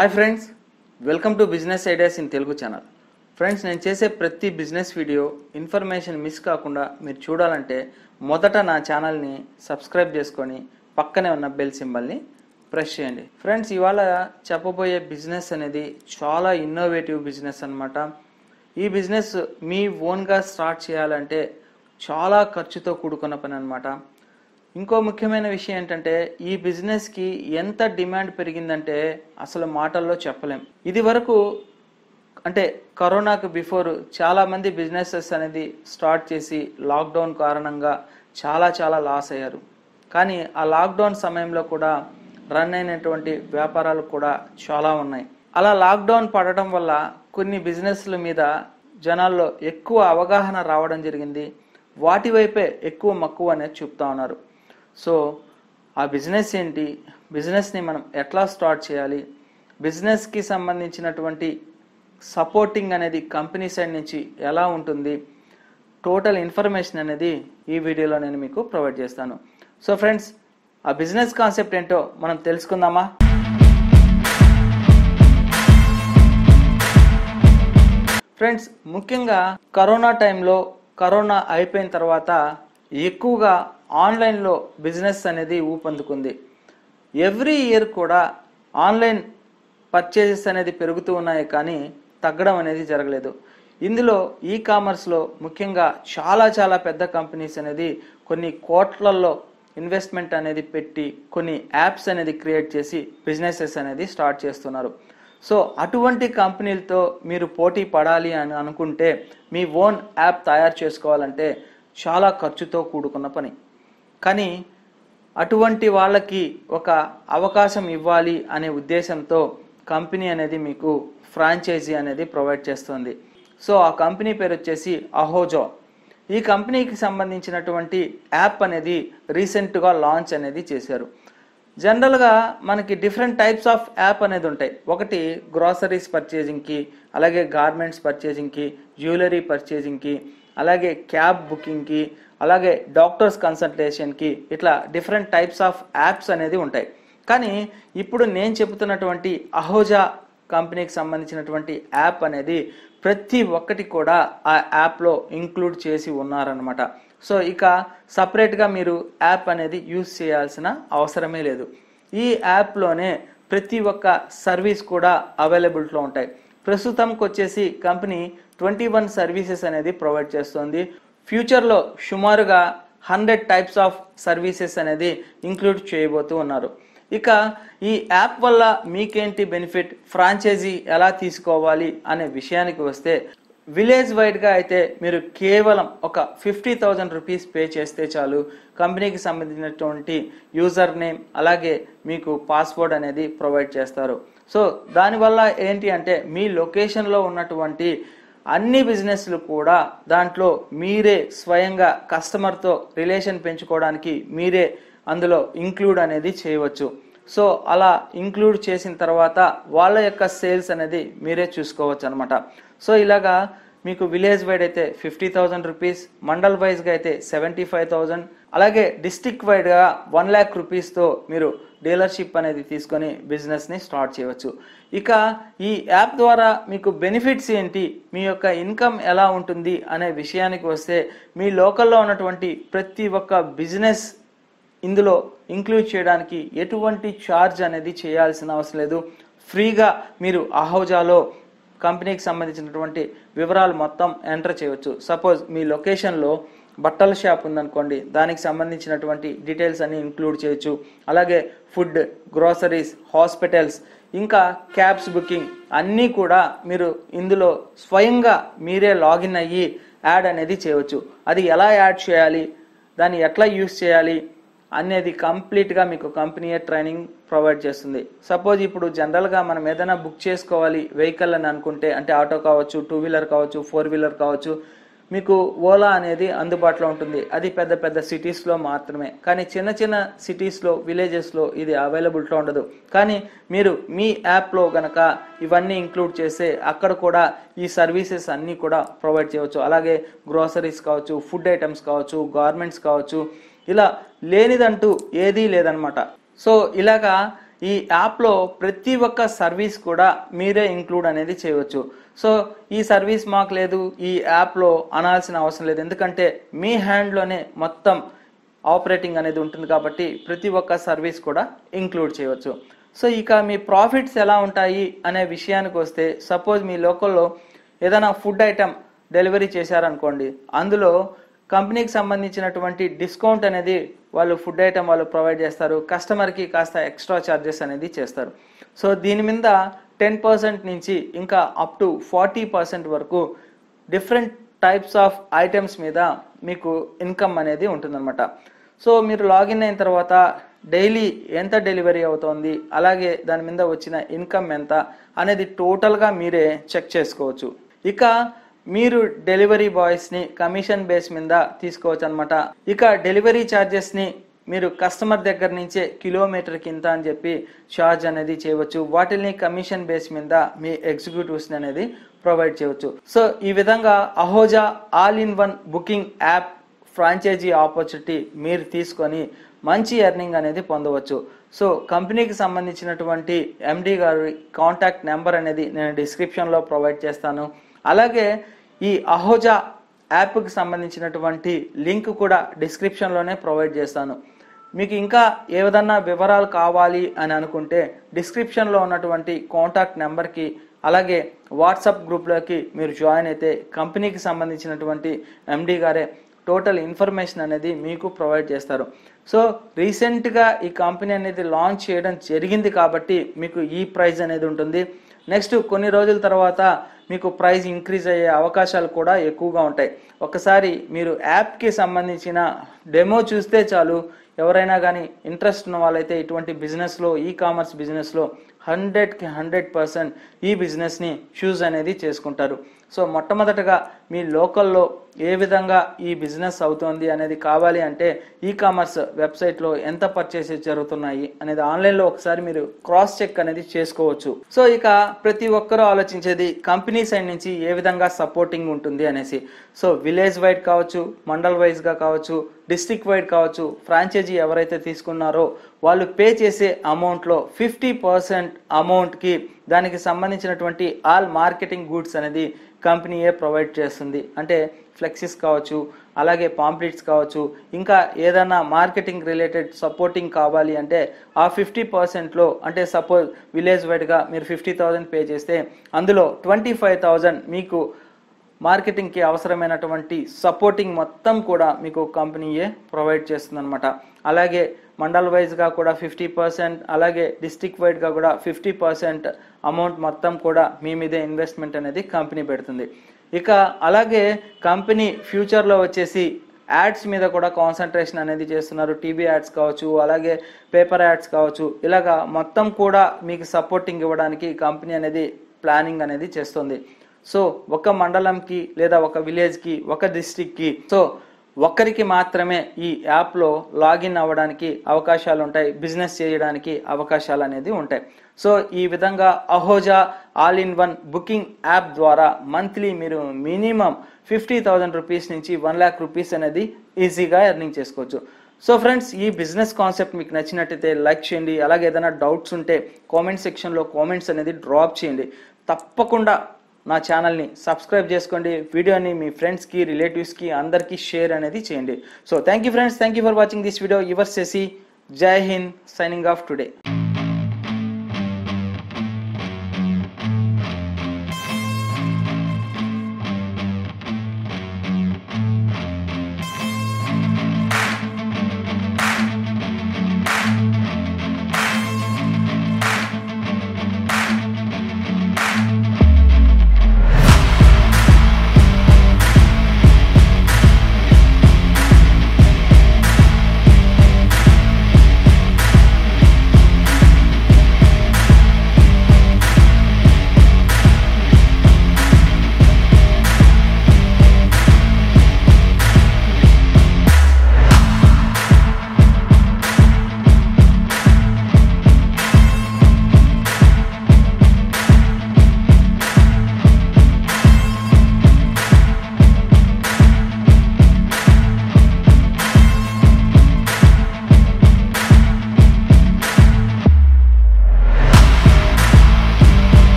hi friends welcome to business ideas in Telugu channel friends నేను చేసే ప్రతి బిజినెస్ వీడియో ఇన్ఫర్మేషన్ మిస్ కాకుండా మీరు చూడాలంటే మొదట నా ఛానల్ని సబ్స్క్రైబ్ చేసుకొని పక్కనే ఉన్న బెల్ సింబల్ని ప్రెస్ చేయండి ఫ్రెండ్స్ ఇవాళ చెప్పబోయే బిజినెస్ అనేది చాలా ఇన్నోవేటివ్ బిజినెస్ అనమాట ఈ బిజినెస్ మీ ఓన్గా స్టార్ట్ చేయాలంటే చాలా ఖర్చుతో కూడుకున్న పని అనమాట ఇంకో ముఖ్యమైన విషయం ఏంటంటే ఈ బిజినెస్కి ఎంత డిమాండ్ పెరిగిందంటే అసలు మాటల్లో చెప్పలేం ఇది వరకు అంటే కరోనాకు బిఫోర్ చాలామంది బిజినెసెస్ అనేది స్టార్ట్ చేసి లాక్డౌన్ కారణంగా చాలా చాలా లాస్ అయ్యారు కానీ ఆ లాక్డౌన్ సమయంలో కూడా రన్ అయినటువంటి వ్యాపారాలు కూడా చాలా ఉన్నాయి అలా లాక్డౌన్ పడటం వల్ల కొన్ని బిజినెస్ల మీద జనాల్లో ఎక్కువ అవగాహన రావడం జరిగింది వాటి వైపే ఎక్కువ మక్కువ అనేది చూపుతా ఉన్నారు సో ఆ బిజినెస్ ఏంటి బిజినెస్ని మనం ఎట్లా స్టార్ట్ చేయాలి బిజినెస్కి సంబంధించినటువంటి సపోర్టింగ్ అనేది కంపెనీ సైడ్ నుంచి ఎలా ఉంటుంది టోటల్ ఇన్ఫర్మేషన్ అనేది ఈ వీడియోలో నేను మీకు ప్రొవైడ్ చేస్తాను సో ఫ్రెండ్స్ ఆ బిజినెస్ కాన్సెప్ట్ ఏంటో మనం తెలుసుకుందామా ఫ్రెండ్స్ ముఖ్యంగా కరోనా టైంలో కరోనా అయిపోయిన తర్వాత ఎక్కువగా ఆన్లైన్లో బిజినెస్ అనేది ఊపందుకుంది ఎవ్రీ ఇయర్ కూడా ఆన్లైన్ పర్చేజెస్ అనేది పెరుగుతూ ఉన్నాయి కానీ తగ్గడం అనేది జరగలేదు ఇందులో ఈ కామర్స్లో ముఖ్యంగా చాలా చాలా పెద్ద కంపెనీస్ అనేది కొన్ని కోట్లల్లో ఇన్వెస్ట్మెంట్ అనేది పెట్టి కొన్ని యాప్స్ అనేది క్రియేట్ చేసి బిజినెసెస్ అనేది స్టార్ట్ చేస్తున్నారు సో అటువంటి కంపెనీలతో మీరు పోటీ పడాలి అని అనుకుంటే మీ ఓన్ యాప్ తయారు చేసుకోవాలంటే చాలా ఖర్చుతో కూడుకున్న పని కానీ అటువంటి వాళ్ళకి ఒక అవకాశం ఇవ్వాలి అనే ఉద్దేశంతో కంపెనీ అనేది మీకు ఫ్రాంచైజీ అనేది ప్రొవైడ్ చేస్తుంది సో ఆ కంపెనీ పేరు వచ్చేసి అహోజో ఈ కంపెనీకి సంబంధించినటువంటి యాప్ అనేది రీసెంట్గా లాంచ్ అనేది చేశారు జనరల్గా మనకి డిఫరెంట్ టైప్స్ ఆఫ్ యాప్ అనేది ఉంటాయి ఒకటి గ్రాసరీస్ పర్చేజింగ్కి అలాగే గార్మెంట్స్ పర్చేజింగ్కి జ్యువెలరీ పర్చేజింగ్కి అలాగే క్యాబ్ బుకింగ్కి అలాగే డాక్టర్స్ కన్సల్టేషన్కి ఇట్లా డిఫరెంట్ టైప్స్ ఆఫ్ యాప్స్ అనేది ఉంటాయి కానీ ఇప్పుడు నేను చెబుతున్నటువంటి అహోజా కంపెనీకి సంబంధించినటువంటి యాప్ అనేది ప్రతి ఒక్కటి కూడా ఆ యాప్లో ఇంక్లూడ్ చేసి ఉన్నారనమాట సో ఇక సపరేట్గా మీరు యాప్ అనేది యూజ్ చేయాల్సిన అవసరమే లేదు ఈ యాప్లోనే ప్రతి ఒక్క సర్వీస్ కూడా అవైలబిలిటీలో ఉంటాయి ప్రస్తుతంకి వచ్చేసి కంపెనీ ట్వంటీ వన్ సర్వీసెస్ అనేది ప్రొవైడ్ చేస్తుంది ఫ్యూచర్లో సుమారుగా హండ్రెడ్ టైప్స్ ఆఫ్ సర్వీసెస్ అనేది ఇంక్లూడ్ చేయబోతూ ఉన్నారు ఇక ఈ యాప్ వల్ల మీకేంటి బెనిఫిట్ ఫ్రాంచైజీ ఎలా తీసుకోవాలి అనే విషయానికి వస్తే విలేజ్ వైడ్గా అయితే మీరు కేవలం ఒక ఫిఫ్టీ థౌజండ్ రూపీస్ పే చేస్తే చాలు కంపెనీకి సంబంధించినటువంటి యూజర్ నేమ్ అలాగే మీకు పాస్వర్డ్ అనేది ప్రొవైడ్ చేస్తారు సో దానివల్ల ఏంటి అంటే మీ లొకేషన్లో ఉన్నటువంటి అన్ని బిజినెస్లు కూడా దాంట్లో మీరే స్వయంగా కస్టమర్తో రిలేషన్ పెంచుకోవడానికి మీరే అందులో ఇంక్లూడ్ అనేది చేయవచ్చు సో అలా ఇంక్లూడ్ చేసిన తర్వాత వాళ్ళ యొక్క సేల్స్ అనేది మీరే చూసుకోవచ్చు అనమాట సో ఇలాగా మీకు విలేజ్ వైడ్ అయితే ఫిఫ్టీ థౌజండ్ రూపీస్ మండల్ వైజ్గా అయితే సెవెంటీ ఫైవ్ థౌజండ్ అలాగే డిస్టిక్ వైడ్గా వన్ ల్యాక్ రూపీస్తో మీరు డీలర్షిప్ అనేది తీసుకొని బిజినెస్ని స్టార్ట్ చేయవచ్చు ఇక ఈ యాప్ ద్వారా మీకు బెనిఫిట్స్ ఏంటి మీ యొక్క ఇన్కమ్ ఎలా ఉంటుంది అనే విషయానికి వస్తే మీ లోకల్లో ఉన్నటువంటి ప్రతి ఒక్క బిజినెస్ ఇందులో ఇంక్లూడ్ చేయడానికి ఎటువంటి ఛార్జ్ అనేది చేయాల్సిన అవసరం లేదు ఫ్రీగా మీరు అహౌజాలో కంపెనీకి సంబంధించినటువంటి వివరాలు మొత్తం ఎంటర్ చేయవచ్చు సపోజ్ మీ లొకేషన్లో బట్టల షాప్ ఉందనుకోండి దానికి సంబంధించినటువంటి డీటెయిల్స్ అన్ని ఇంక్లూడ్ చేయొచ్చు అలాగే ఫుడ్ గ్రోసరీస్ హాస్పిటల్స్ ఇంకా క్యాబ్స్ బుకింగ్ అన్నీ కూడా మీరు ఇందులో స్వయంగా మీరే లాగిన్ అయ్యి యాడ్ అనేది చేయవచ్చు అది ఎలా యాడ్ చేయాలి దాన్ని ఎట్లా యూస్ చేయాలి అనేది కంప్లీట్గా మీకు కంపెనీయే ట్రైనింగ్ ప్రొవైడ్ చేస్తుంది సపోజ్ ఇప్పుడు జనరల్గా మనం ఏదైనా బుక్ చేసుకోవాలి వెహికల్ అని అనుకుంటే అంటే ఆటో కావచ్చు టూ వీలర్ కావచ్చు ఫోర్ వీలర్ కావచ్చు మీకు ఓలా అనేది అందుబాటులో ఉంటుంది అది పెద్ద పెద్ద సిటీస్లో మాత్రమే కానీ చిన్న చిన్న సిటీస్లో విలేజెస్లో ఇది అవైలబుల్తో ఉండదు కానీ మీరు మీ యాప్లో గనక ఇవన్నీ ఇంక్లూడ్ చేస్తే అక్కడ కూడా ఈ సర్వీసెస్ అన్నీ కూడా ప్రొవైడ్ చేయవచ్చు అలాగే గ్రోసరీస్ కావచ్చు ఫుడ్ ఐటమ్స్ కావచ్చు గార్మెంట్స్ కావచ్చు ఇలా లేనిదంటూ ఏదీ లేదనమాట సో ఇలాగా ఈ యాప్లో ప్రతి ఒక్క సర్వీస్ కూడా మీరే ఇంక్లూడ్ అనేది చేయవచ్చు సో ఈ సర్వీస్ మాకు లేదు ఈ యాప్లో అనాల్సిన అవసరం లేదు ఎందుకంటే మీ హ్యాండ్లోనే మొత్తం ఆపరేటింగ్ అనేది ఉంటుంది కాబట్టి ప్రతి ఒక్క సర్వీస్ కూడా ఇంక్లూడ్ చేయవచ్చు సో ఇక మీ ప్రాఫిట్స్ ఎలా ఉంటాయి అనే విషయానికి వస్తే సపోజ్ మీ లోకల్లో ఏదైనా ఫుడ్ ఐటెం డెలివరీ చేశారనుకోండి అందులో కంపెనీకి సంబంధించినటువంటి డిస్కౌంట్ అనేది వాళ్ళు ఫుడ్ ఐటమ్ వాళ్ళు ప్రొవైడ్ చేస్తారు కస్టమర్కి కాస్త ఎక్స్ట్రా ఛార్జెస్ అనేది చేస్తారు సో దీని మీద టెన్ పర్సెంట్ నుంచి ఇంకా అప్ టు ఫార్టీ పర్సెంట్ వరకు డిఫరెంట్ టైప్స్ ఆఫ్ ఐటమ్స్ మీద మీకు ఇన్కమ్ అనేది ఉంటుందన్నమాట సో మీరు లాగిన్ అయిన తర్వాత డైలీ ఎంత డెలివరీ అవుతోంది అలాగే దాని మీద వచ్చిన ఇన్కమ్ ఎంత అనేది టోటల్గా మీరే చెక్ చేసుకోవచ్చు ఇక మీరు డెలివరీ బాయ్స్ని కమిషన్ బేస్ మీద తీసుకోవచ్చు అనమాట ఇక డెలివరీ ఛార్జెస్ని మీరు కస్టమర్ దగ్గర నుంచే కిలోమీటర్ కింద అని చెప్పి ఛార్జ్ అనేది చేయవచ్చు వాటిని కమిషన్ బేస్ మీద మీ ఎగ్జిక్యూటివ్స్ని అనేది ప్రొవైడ్ చేయవచ్చు సో ఈ విధంగా అహోజా all in one booking app franchise opportunity మీరు తీసుకొని మంచి ఎర్నింగ్ అనేది పొందవచ్చు సో కంపెనీకి సంబంధించినటువంటి ఎండి గారి కాంటాక్ట్ నెంబర్ అనేది నేను డిస్క్రిప్షన్లో ప్రొవైడ్ చేస్తాను అలాగే ఈ అహోజా యాప్కి సంబంధించినటువంటి లింక్ కూడా డిస్క్రిప్షన్లోనే ప్రొవైడ్ చేస్తాను మీకు ఇంకా ఏదన్నా వివరాలు కావాలి అని అనుకుంటే డిస్క్రిప్షన్లో ఉన్నటువంటి కాంటాక్ట్ నెంబర్కి అలాగే వాట్సాప్ గ్రూప్లోకి మీరు జాయిన్ అయితే కంపెనీకి సంబంధించినటువంటి ఎండి గారే టోటల్ ఇన్ఫర్మేషన్ అనేది మీకు ప్రొవైడ్ చేస్తారు సో రీసెంట్గా ఈ కంపెనీ అనేది లాంచ్ చేయడం జరిగింది కాబట్టి మీకు ఈ ప్రైజ్ అనేది ఉంటుంది నెక్స్ట్ కొన్ని రోజుల తర్వాత మీకు ప్రైస్ ఇంక్రీజ్ అయ్యే అవకాశాలు కూడా ఎక్కువగా ఉంటాయి ఒకసారి మీరు యాప్కి సంబంధించిన డెమో చూస్తే చాలు ఎవరైనా కానీ ఇంట్రెస్ట్ ఉన్న వాళ్ళైతే ఇటువంటి బిజినెస్లో ఈ కామర్స్ బిజినెస్లో హండ్రెడ్కి హండ్రెడ్ పర్సెంట్ ఈ బిజినెస్ని చూస్ అనేది చేసుకుంటారు సో మొట్టమొదటగా మీ లోకల్లో ఏ విధంగా ఈ బిజినెస్ అవుతోంది అనేది కావాలి అంటే ఈ కామర్స్ వెబ్సైట్లో ఎంత పర్చేసెస్ జరుగుతున్నాయి అనేది ఆన్లైన్లో ఒకసారి మీరు క్రాస్ చెక్ అనేది చేసుకోవచ్చు సో ఇక ప్రతి ఒక్కరూ ఆలోచించేది కంపెనీ సైడ్ నుంచి ఏ విధంగా సపోర్టింగ్ ఉంటుంది అనేసి సో విలేజ్ వైడ్ కావచ్చు మండల్ వైజ్గా కావచ్చు డిస్టిక్ వైడ్ కావచ్చు ఫ్రాంచైజీ ఎవరైతే తీసుకున్నారో వాళ్ళు పే చేసే అమౌంట్లో ఫిఫ్టీ పర్సెంట్ అమౌంట్కి దానికి సంబంధించినటువంటి ఆల్ మార్కెటింగ్ గూడ్స్ అనేది కంపెనీయే ప్రొవైడ్ చేస్తుంది అంటే ఫ్లెక్సీస్ కావచ్చు అలాగే పాంప్లెట్స్ కావచ్చు ఇంకా ఏదైనా మార్కెటింగ్ రిలేటెడ్ సపోర్టింగ్ కావాలి అంటే ఆ ఫిఫ్టీ పర్సెంట్లో అంటే సపోజ్ విలేజ్ వైడ్గా మీరు ఫిఫ్టీ థౌజండ్ పే చేస్తే అందులో ట్వంటీ ఫైవ్ థౌజండ్ మీకు మార్కెటింగ్కి అవసరమైనటువంటి సపోర్టింగ్ మొత్తం కూడా మీకు కంపెనీయే ప్రొవైడ్ చేస్తుందన్నమాట అలాగే మండల్ వైజ్గా కూడా ఫిఫ్టీ పర్సెంట్ అలాగే డిస్టిక్ వైడ్గా కూడా ఫిఫ్టీ పర్సెంట్ అమౌంట్ మొత్తం కూడా మీ మీదే ఇన్వెస్ట్మెంట్ అనేది కంపెనీ పెడుతుంది ఇక అలాగే కంపెనీ ఫ్యూచర్లో వచ్చేసి యాడ్స్ మీద కూడా కాన్సన్ట్రేషన్ అనేది చేస్తున్నారు టీవీ యాడ్స్ కావచ్చు అలాగే పేపర్ యాడ్స్ కావచ్చు ఇలాగా మొత్తం కూడా మీకు సపోర్టింగ్ ఇవ్వడానికి కంపెనీ అనేది ప్లానింగ్ అనేది చేస్తుంది సో ఒక మండలంకి లేదా ఒక విలేజ్కి ఒక డిస్టిక్కి సో ఒక్కరికి మాత్రమే ఈ యాప్లో లాగిన్ అవ్వడానికి అవకాశాలు ఉంటాయి బిజినెస్ చేయడానికి అవకాశాలు అనేది ఉంటాయి సో ఈ విధంగా అహోజా all in one booking app ద్వారా మంత్లీ మీరు మినిమం ఫిఫ్టీ థౌజండ్ రూపీస్ నుంచి వన్ ల్యాక్ రూపీస్ అనేది ఈజీగా ఎర్నింగ్ చేసుకోవచ్చు సో ఫ్రెండ్స్ ఈ బిజినెస్ కాన్సెప్ట్ మీకు నచ్చినట్టయితే లైక్ చేయండి అలాగే ఏదైనా డౌట్స్ ఉంటే కామెంట్ సెక్షన్లో కామెంట్స్ అనేది డ్రాప్ చేయండి తప్పకుండా నా ఛానల్ని సబ్స్క్రైబ్ చేసుకోండి వీడియోని మీ ఫ్రెండ్స్కి రిలేటివ్స్కి అందరికీ షేర్ అనేది చేయండి so thank you friends thank you for watching this video your సెసి జై హింద్ సైనింగ్ ఆఫ్ టుడే